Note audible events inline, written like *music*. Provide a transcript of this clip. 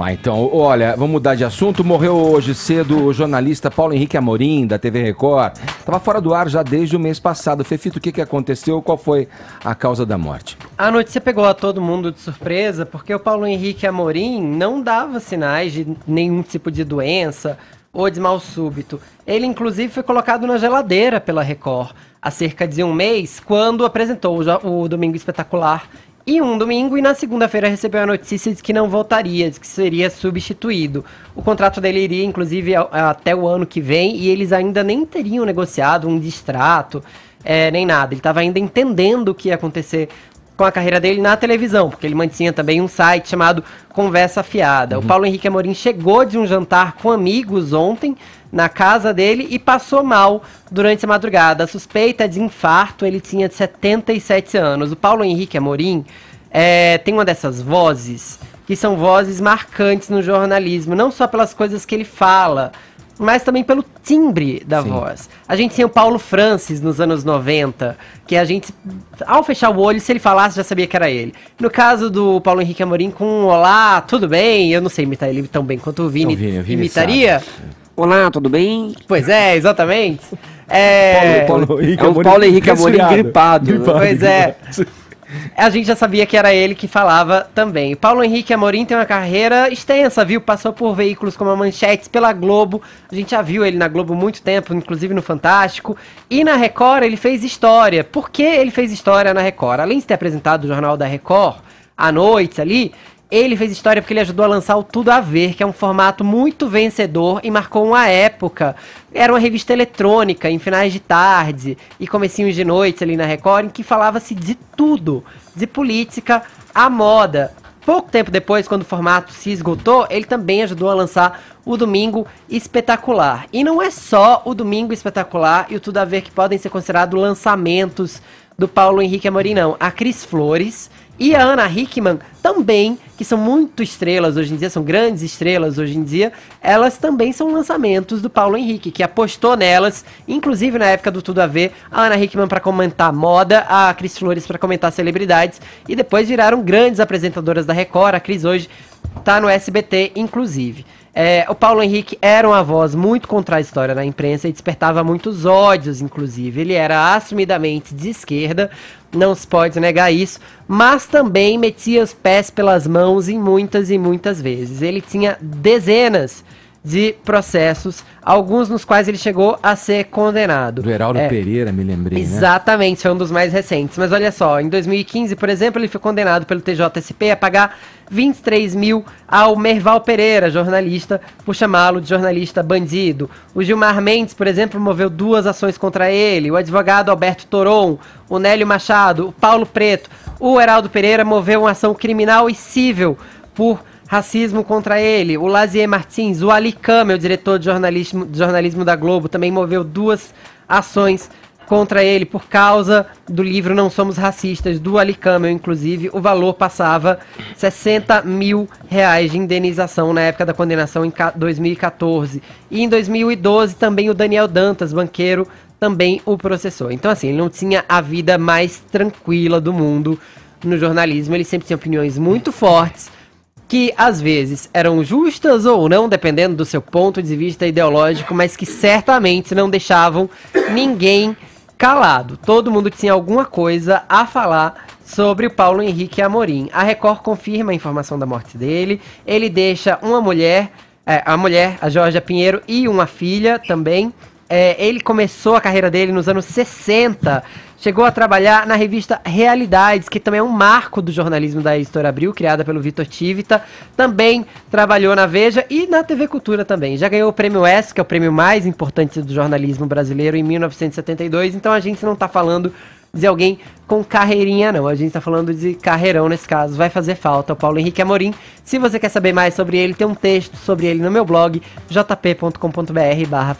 Vamos lá, então. Olha, vamos mudar de assunto. Morreu hoje cedo o jornalista Paulo Henrique Amorim, da TV Record. Estava fora do ar já desde o mês passado. Fefito, o que, que aconteceu? Qual foi a causa da morte? A notícia pegou a todo mundo de surpresa, porque o Paulo Henrique Amorim não dava sinais de nenhum tipo de doença ou de mal súbito. Ele, inclusive, foi colocado na geladeira pela Record há cerca de um mês, quando apresentou o Domingo Espetacular e um domingo, e na segunda-feira recebeu a notícia de que não voltaria, de que seria substituído. O contrato dele iria, inclusive, até o ano que vem, e eles ainda nem teriam negociado um distrato, é, nem nada. Ele estava ainda entendendo o que ia acontecer com a carreira dele na televisão, porque ele mantinha também um site chamado Conversa Fiada. Uhum. O Paulo Henrique Amorim chegou de um jantar com amigos ontem na casa dele e passou mal durante a madrugada. A suspeita de infarto, ele tinha 77 anos. O Paulo Henrique Amorim é, tem uma dessas vozes que são vozes marcantes no jornalismo, não só pelas coisas que ele fala, mas também pelo timbre da Sim. voz. A gente tem o Paulo Francis nos anos 90, que a gente, ao fechar o olho, se ele falasse, já sabia que era ele. No caso do Paulo Henrique Amorim com Olá, tudo bem? Eu não sei imitar ele tão bem quanto o Vini, Vini, o Vini imitaria. Sabe. Olá, tudo bem? Pois é, exatamente. *laughs* É, Paulo, Paulo Henrique é o Paulo Henrique Amorim gripado. Né? gripado. Pois é a gente já sabia que era ele que falava também. Paulo Henrique Amorim tem uma carreira extensa, viu? Passou por veículos como a Manchetes, pela Globo. A gente já viu ele na Globo muito tempo, inclusive no Fantástico. E na Record ele fez história. Por que ele fez história na Record? Além de ter apresentado o Jornal da Record à noite ali, ele fez história porque ele ajudou a lançar o Tudo a Ver, que é um formato muito vencedor e marcou uma época. Era uma revista eletrônica em finais de tarde e comecinhos de noite ali na Record, em que falava-se de tudo, de política à moda. Pouco tempo depois, quando o formato se esgotou, ele também ajudou a lançar o Domingo Espetacular. E não é só o Domingo Espetacular e o Tudo a Ver que podem ser considerados lançamentos do Paulo Henrique Amorim, não. A Cris Flores e a Ana Hickman também, que são muito estrelas hoje em dia, são grandes estrelas hoje em dia, elas também são lançamentos do Paulo Henrique, que apostou nelas, inclusive na época do Tudo a Ver, a Ana Hickman para comentar moda, a Cris Flores para comentar celebridades, e depois viraram grandes apresentadoras da Record. A Cris hoje tá no SBT, inclusive. É, o Paulo Henrique era uma voz muito contraditória na imprensa e despertava muitos ódios, inclusive. Ele era assumidamente de esquerda, não se pode negar isso, mas também metia os pés pelas mãos em muitas e muitas vezes. Ele tinha dezenas de processos, alguns nos quais ele chegou a ser condenado. Do Heraldo é, Pereira, me lembrei. Né? Exatamente, né? foi um dos mais recentes. Mas olha só, em 2015, por exemplo, ele foi condenado pelo TJSP a pagar 23 mil ao Merval Pereira, jornalista, por chamá-lo de jornalista bandido. O Gilmar Mendes, por exemplo, moveu duas ações contra ele. O advogado Alberto Toron, o Nélio Machado, o Paulo Preto. O Heraldo Pereira moveu uma ação criminal e civil por Racismo contra ele. O Lazier Martins, o Ali Câmara, meu é diretor de jornalismo, de jornalismo da Globo, também moveu duas ações contra ele por causa do livro Não Somos Racistas, do Ali Camel, inclusive, o valor passava 60 mil reais de indenização na época da condenação em 2014. E em 2012 também o Daniel Dantas, banqueiro, também o processou. Então, assim, ele não tinha a vida mais tranquila do mundo no jornalismo, ele sempre tinha opiniões muito fortes que às vezes eram justas ou não, dependendo do seu ponto de vista ideológico, mas que certamente não deixavam ninguém calado. Todo mundo tinha alguma coisa a falar sobre o Paulo Henrique Amorim. A Record confirma a informação da morte dele. Ele deixa uma mulher, é, a mulher, a Jorge Pinheiro, e uma filha também. É, ele começou a carreira dele nos anos 60. Chegou a trabalhar na revista Realidades, que também é um marco do jornalismo da Editora Abril, criada pelo Vitor Tivita. Também trabalhou na Veja e na TV Cultura também. Já ganhou o Prêmio S, que é o prêmio mais importante do jornalismo brasileiro, em 1972. Então a gente não está falando de alguém com carreirinha, não. A gente está falando de carreirão nesse caso. Vai fazer falta o Paulo Henrique Amorim. Se você quer saber mais sobre ele, tem um texto sobre ele no meu blog, jp.com.br barra